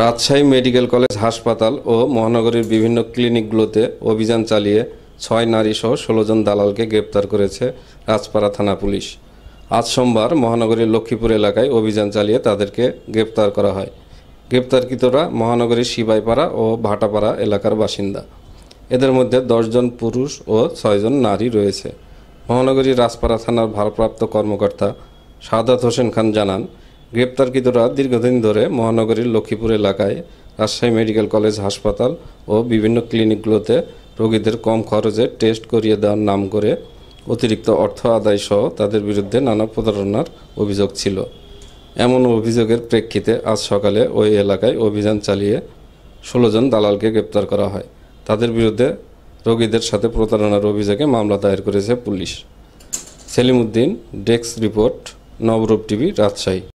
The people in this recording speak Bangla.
রাজশাহী মেডিকেল কলেজ হাসপাতাল ও মহানগরীর বিভিন্ন ক্লিনিকগুলোতে অভিযান চালিয়ে ছয় নারীসহ ষোলো জন দালালকে গ্রেপ্তার করেছে রাজপাড়া থানা পুলিশ আজ সোমবার মহানগরীর লক্ষ্মীপুর এলাকায় অভিযান চালিয়ে তাদেরকে গ্রেপ্তার করা হয় গ্রেপ্তারকৃতরা মহানগরীর শিবাইপাড়া ও ভাটাপাড়া এলাকার বাসিন্দা এদের মধ্যে দশজন পুরুষ ও ছয়জন নারী রয়েছে মহানগরীর রাজপাড়া থানার ভারপ্রাপ্ত কর্মকর্তা সাদাত হোসেন খান জানান গ্রেপ্তারকৃতরা দীর্ঘদিন ধরে মহানগরীর লক্ষ্মীপুর এলাকায় রাজশাহী মেডিকেল কলেজ হাসপাতাল ও বিভিন্ন ক্লিনিকগুলোতে রোগীদের কম খরচে টেস্ট করিয়ে দেওয়ার নাম করে অতিরিক্ত অর্থ আদায় সহ তাদের বিরুদ্ধে নানা প্রতারণার অভিযোগ ছিল এমন অভিযোগের প্রেক্ষিতে আজ সকালে ওই এলাকায় অভিযান চালিয়ে ষোলো জন দালালকে গ্রেপ্তার করা হয় তাদের বিরুদ্ধে রোগীদের সাথে প্রতারণার অভিযোগে মামলা দায়ের করেছে police Selimuddin desk report Nabarup TV Rajshahi